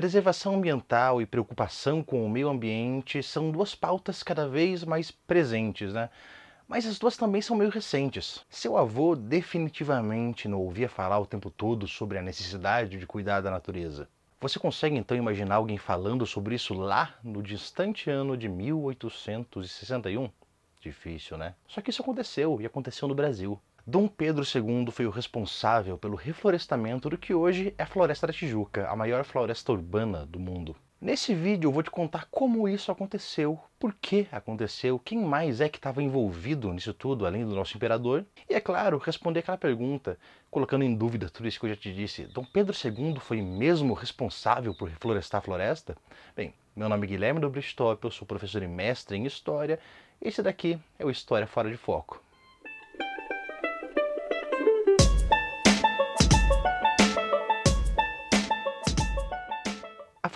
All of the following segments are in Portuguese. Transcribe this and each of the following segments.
Preservação ambiental e preocupação com o meio ambiente são duas pautas cada vez mais presentes, né? Mas as duas também são meio recentes. Seu avô definitivamente não ouvia falar o tempo todo sobre a necessidade de cuidar da natureza. Você consegue então imaginar alguém falando sobre isso lá no distante ano de 1861? Difícil, né? Só que isso aconteceu e aconteceu no Brasil. Dom Pedro II foi o responsável pelo reflorestamento do que hoje é a Floresta da Tijuca, a maior floresta urbana do mundo. Nesse vídeo eu vou te contar como isso aconteceu, por que aconteceu, quem mais é que estava envolvido nisso tudo além do nosso imperador, e é claro, responder aquela pergunta, colocando em dúvida tudo isso que eu já te disse. Dom Pedro II foi mesmo responsável por reflorestar a floresta? Bem, meu nome é Guilherme Dobristop, eu sou professor e mestre em História, e esse daqui é o História Fora de Foco.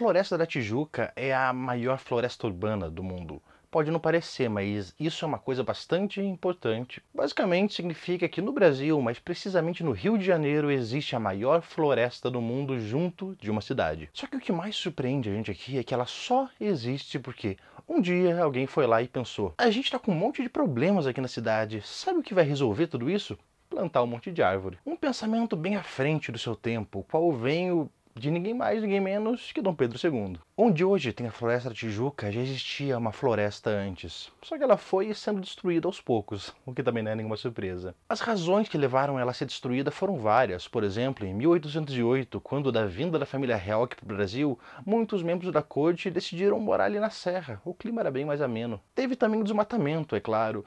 Floresta da Tijuca é a maior floresta urbana do mundo. Pode não parecer, mas isso é uma coisa bastante importante. Basicamente, significa que no Brasil, mas precisamente no Rio de Janeiro, existe a maior floresta do mundo junto de uma cidade. Só que o que mais surpreende a gente aqui é que ela só existe porque um dia alguém foi lá e pensou: a gente está com um monte de problemas aqui na cidade, sabe o que vai resolver tudo isso? plantar um monte de árvore. Um pensamento bem à frente do seu tempo, qual venho de ninguém mais, ninguém menos que Dom Pedro II. Onde hoje tem a Floresta Tijuca, já existia uma floresta antes, só que ela foi sendo destruída aos poucos, o que também não é nenhuma surpresa. As razões que levaram ela a ser destruída foram várias, por exemplo, em 1808, quando da vinda da família real aqui para o Brasil, muitos membros da corte decidiram morar ali na serra, o clima era bem mais ameno. Teve também o desmatamento, é claro,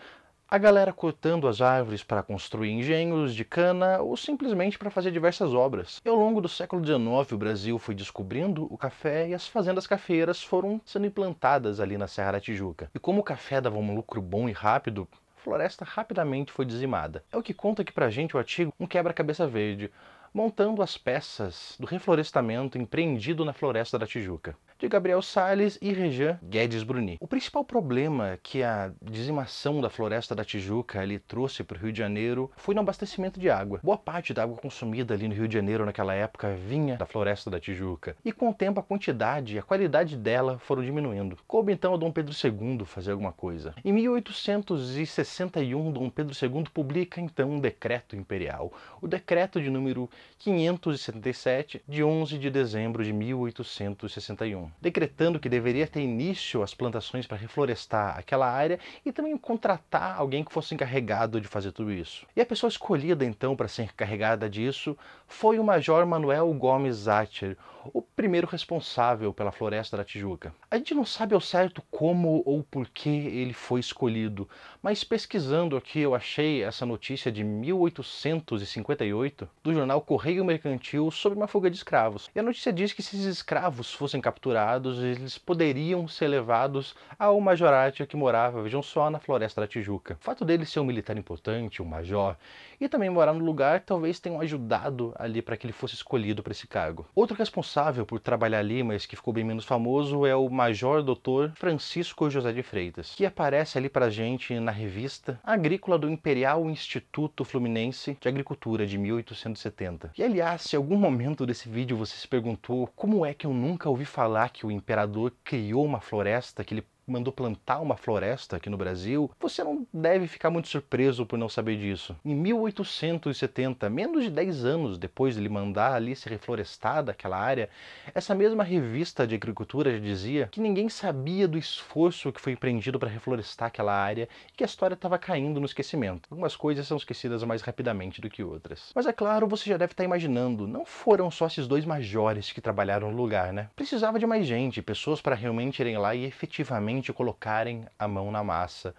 a galera cortando as árvores para construir engenhos de cana ou simplesmente para fazer diversas obras. E ao longo do século XIX, o Brasil foi descobrindo o café e as fazendas cafeeiras foram sendo implantadas ali na Serra da Tijuca. E como o café dava um lucro bom e rápido, a floresta rapidamente foi dizimada. É o que conta aqui a gente o artigo Um Quebra-Cabeça Verde, montando as peças do reflorestamento empreendido na Floresta da Tijuca de Gabriel Sales e Rejan Guedes Bruni. O principal problema que a dizimação da floresta da Tijuca ali trouxe para o Rio de Janeiro foi no abastecimento de água. Boa parte da água consumida ali no Rio de Janeiro naquela época vinha da floresta da Tijuca, e com o tempo a quantidade e a qualidade dela foram diminuindo. Coube então a Dom Pedro II fazer alguma coisa. Em 1861, Dom Pedro II publica então um decreto imperial, o decreto de número 577 de 11 de dezembro de 1861 decretando que deveria ter início as plantações para reflorestar aquela área e também contratar alguém que fosse encarregado de fazer tudo isso. E a pessoa escolhida então para ser encarregada disso foi o Major Manuel Gomes Zacher, o primeiro responsável pela Floresta da Tijuca. A gente não sabe ao certo como ou por que ele foi escolhido, mas pesquisando aqui eu achei essa notícia de 1858 do jornal Correio Mercantil sobre uma fuga de escravos. E a notícia diz que se esses escravos fossem capturados, eles poderiam ser levados ao majorate que morava, vejam só, na Floresta da Tijuca. O fato dele ser um militar importante, um major, e também morar no lugar talvez tenham ajudado ali para que ele fosse escolhido para esse cargo. Outro responsável por trabalhar ali, mas que ficou bem menos famoso, é o Major Doutor Francisco José de Freitas, que aparece ali pra gente na revista Agrícola do Imperial Instituto Fluminense de Agricultura de 1870. E aliás, se algum momento desse vídeo você se perguntou como é que eu nunca ouvi falar que o imperador criou uma floresta que ele mandou plantar uma floresta aqui no Brasil, você não deve ficar muito surpreso por não saber disso. Em 1870, menos de 10 anos depois de ele mandar ali se reflorestar daquela área, essa mesma revista de agricultura já dizia que ninguém sabia do esforço que foi empreendido para reflorestar aquela área e que a história estava caindo no esquecimento. Algumas coisas são esquecidas mais rapidamente do que outras. Mas é claro, você já deve estar imaginando, não foram só esses dois majores que trabalharam no lugar, né? Precisava de mais gente, pessoas para realmente irem lá e efetivamente efetivamente colocarem a mão na massa.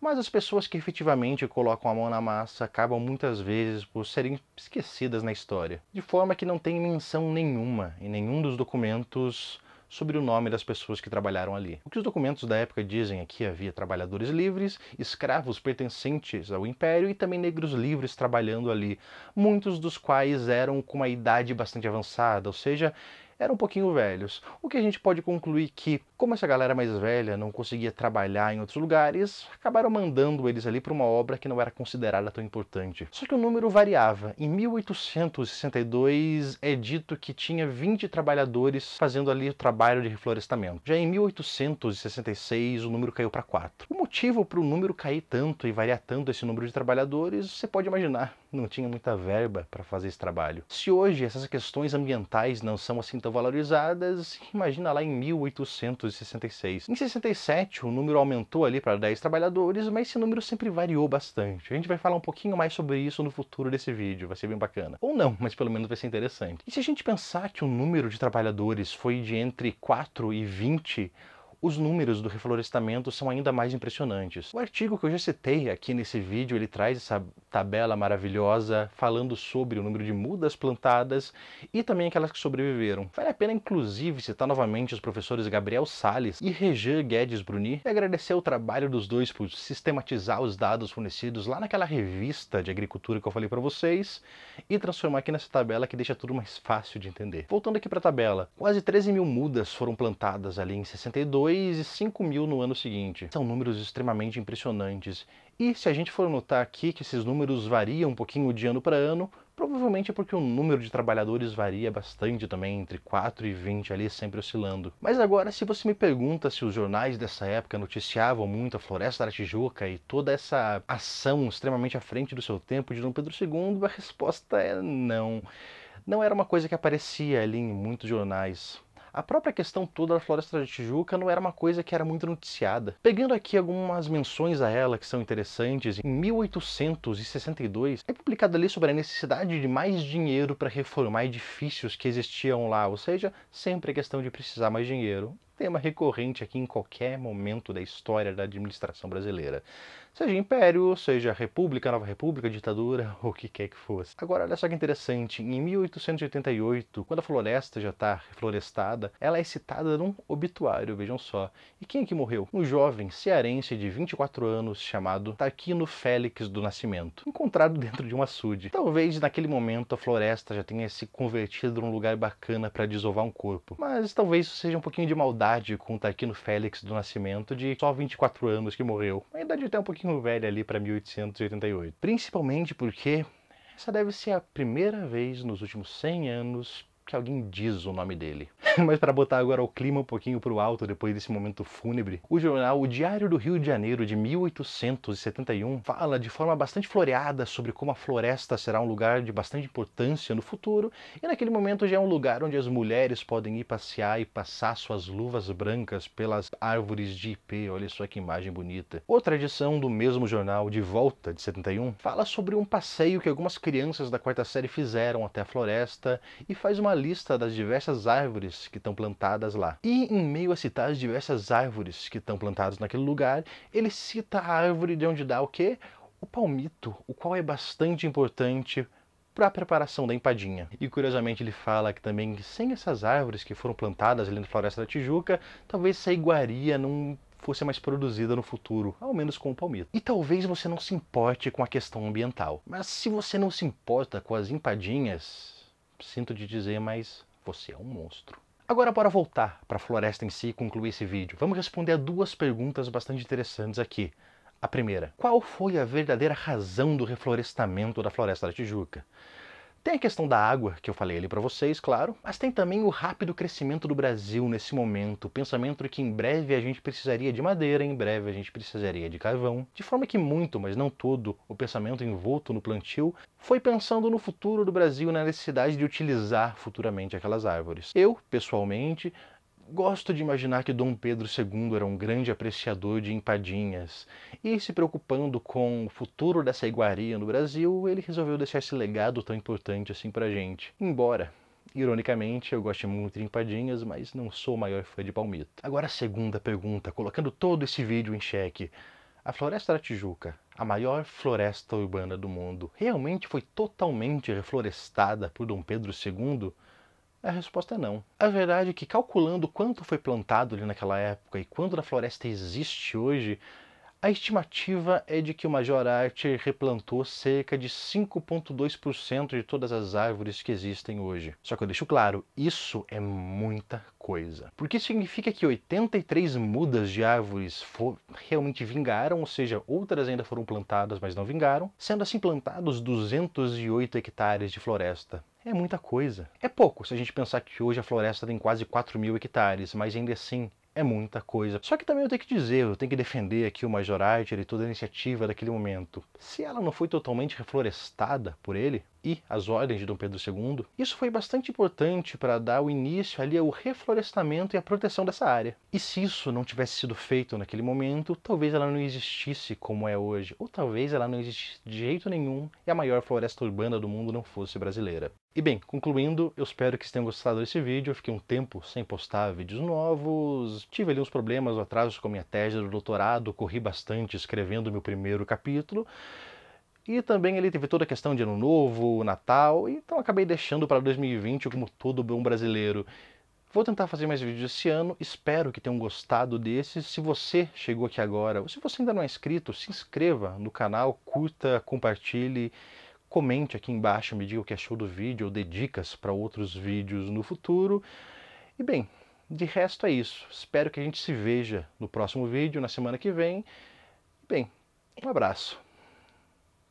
Mas as pessoas que efetivamente colocam a mão na massa acabam muitas vezes por serem esquecidas na história, de forma que não tem menção nenhuma em nenhum dos documentos sobre o nome das pessoas que trabalharam ali. O que os documentos da época dizem é que havia trabalhadores livres, escravos pertencentes ao império e também negros livres trabalhando ali, muitos dos quais eram com uma idade bastante avançada, ou seja, eram um pouquinho velhos. O que a gente pode concluir que, como essa galera mais velha não conseguia trabalhar em outros lugares, acabaram mandando eles ali para uma obra que não era considerada tão importante. Só que o número variava. Em 1862 é dito que tinha 20 trabalhadores fazendo ali o trabalho de reflorestamento. Já em 1866 o número caiu para 4. O motivo para o número cair tanto e variar tanto esse número de trabalhadores, você pode imaginar não tinha muita verba para fazer esse trabalho. Se hoje essas questões ambientais não são assim tão valorizadas, imagina lá em 1866. Em 67 o número aumentou ali para 10 trabalhadores, mas esse número sempre variou bastante. A gente vai falar um pouquinho mais sobre isso no futuro desse vídeo, vai ser bem bacana. Ou não, mas pelo menos vai ser interessante. E se a gente pensar que o número de trabalhadores foi de entre 4 e 20 os números do reflorestamento são ainda mais impressionantes. O artigo que eu já citei aqui nesse vídeo, ele traz essa tabela maravilhosa falando sobre o número de mudas plantadas e também aquelas que sobreviveram. Vale a pena, inclusive, citar novamente os professores Gabriel Sales e Rejan Guedes Bruni e agradecer o trabalho dos dois por sistematizar os dados fornecidos lá naquela revista de agricultura que eu falei para vocês e transformar aqui nessa tabela que deixa tudo mais fácil de entender. Voltando aqui para a tabela, quase 13 mil mudas foram plantadas ali em 62 2 e 5 mil no ano seguinte. São números extremamente impressionantes. E se a gente for notar aqui que esses números variam um pouquinho de ano para ano, provavelmente é porque o número de trabalhadores varia bastante também, entre 4 e 20 ali, sempre oscilando. Mas agora, se você me pergunta se os jornais dessa época noticiavam muito a Floresta da Tijuca e toda essa ação extremamente à frente do seu tempo de Dom Pedro II, a resposta é não. Não era uma coisa que aparecia ali em muitos jornais. A própria questão toda da Floresta da Tijuca não era uma coisa que era muito noticiada. Pegando aqui algumas menções a ela que são interessantes, em 1862 é publicado ali sobre a necessidade de mais dinheiro para reformar edifícios que existiam lá, ou seja, sempre a é questão de precisar mais dinheiro tema recorrente aqui em qualquer momento da história da administração brasileira. Seja império, seja república, nova república, ditadura, o que quer que fosse. Agora, olha só que interessante, em 1888, quando a floresta já está reflorestada, ela é citada num obituário, vejam só. E quem é que morreu? Um jovem cearense de 24 anos chamado Taquino Félix do Nascimento, encontrado dentro de um açude. Talvez naquele momento a floresta já tenha se convertido num lugar bacana para desovar um corpo, mas talvez isso seja um pouquinho de maldade com o Taquino Félix do Nascimento de só 24 anos que morreu. Uma idade até um pouquinho pouquinho velha ali para 1888. Principalmente porque essa deve ser a primeira vez nos últimos 100 anos que alguém diz o nome dele. Mas para botar agora o clima um pouquinho para o alto depois desse momento fúnebre, o jornal O Diário do Rio de Janeiro de 1871 fala de forma bastante floreada sobre como a floresta será um lugar de bastante importância no futuro e naquele momento já é um lugar onde as mulheres podem ir passear e passar suas luvas brancas pelas árvores de ipê. Olha só que imagem bonita. Outra edição do mesmo jornal De Volta de 71 fala sobre um passeio que algumas crianças da quarta série fizeram até a floresta e faz uma lista das diversas árvores que estão plantadas lá. E em meio a citar as diversas árvores que estão plantadas naquele lugar, ele cita a árvore de onde dá o quê? O palmito, o qual é bastante importante para a preparação da empadinha. E curiosamente ele fala que também sem essas árvores que foram plantadas ali na floresta da Tijuca, talvez essa iguaria não fosse mais produzida no futuro, ao menos com o palmito. E talvez você não se importe com a questão ambiental, mas se você não se importa com as empadinhas, sinto de dizer, mas você é um monstro. Agora bora voltar para a floresta em si e concluir esse vídeo. Vamos responder a duas perguntas bastante interessantes aqui. A primeira, qual foi a verdadeira razão do reflorestamento da Floresta da Tijuca? Tem a questão da água, que eu falei ali para vocês, claro, mas tem também o rápido crescimento do Brasil nesse momento, o pensamento que em breve a gente precisaria de madeira, em breve a gente precisaria de carvão, de forma que muito, mas não todo, o pensamento envolto no plantio foi pensando no futuro do Brasil, na necessidade de utilizar futuramente aquelas árvores. Eu, pessoalmente, Gosto de imaginar que Dom Pedro II era um grande apreciador de empadinhas e, se preocupando com o futuro dessa iguaria no Brasil, ele resolveu deixar esse legado tão importante assim pra gente. Embora, ironicamente, eu gosto muito de empadinhas, mas não sou o maior fã de palmito. Agora a segunda pergunta, colocando todo esse vídeo em xeque. A Floresta da Tijuca, a maior floresta urbana do mundo, realmente foi totalmente reflorestada por Dom Pedro II? A resposta é não. A verdade é que calculando quanto foi plantado ali naquela época e quanto da floresta existe hoje, a estimativa é de que o Major Archer replantou cerca de 5,2% de todas as árvores que existem hoje. Só que eu deixo claro, isso é muita coisa. Porque significa que 83 mudas de árvores realmente vingaram, ou seja, outras ainda foram plantadas, mas não vingaram, sendo assim plantados 208 hectares de floresta é muita coisa. É pouco se a gente pensar que hoje a floresta tem quase 4 mil hectares, mas ainda assim é muita coisa. Só que também eu tenho que dizer, eu tenho que defender aqui o Major Archer e toda a iniciativa daquele momento. Se ela não foi totalmente reflorestada por ele, e as ordens de Dom Pedro II, isso foi bastante importante para dar o início ali ao reflorestamento e à proteção dessa área. E se isso não tivesse sido feito naquele momento, talvez ela não existisse como é hoje, ou talvez ela não existisse de jeito nenhum e a maior floresta urbana do mundo não fosse brasileira. E bem, concluindo, eu espero que vocês tenham gostado desse vídeo. Eu fiquei um tempo sem postar vídeos novos, tive ali uns problemas, atrasos com a minha tese do doutorado, corri bastante escrevendo meu primeiro capítulo. E também ele teve toda a questão de ano novo, Natal, então acabei deixando para 2020 como todo bom brasileiro. Vou tentar fazer mais vídeos esse ano, espero que tenham gostado desses. Se você chegou aqui agora, ou se você ainda não é inscrito, se inscreva no canal, curta, compartilhe, comente aqui embaixo, me diga o que achou do vídeo, ou dê dicas para outros vídeos no futuro. E bem, de resto é isso. Espero que a gente se veja no próximo vídeo, na semana que vem. Bem, um abraço.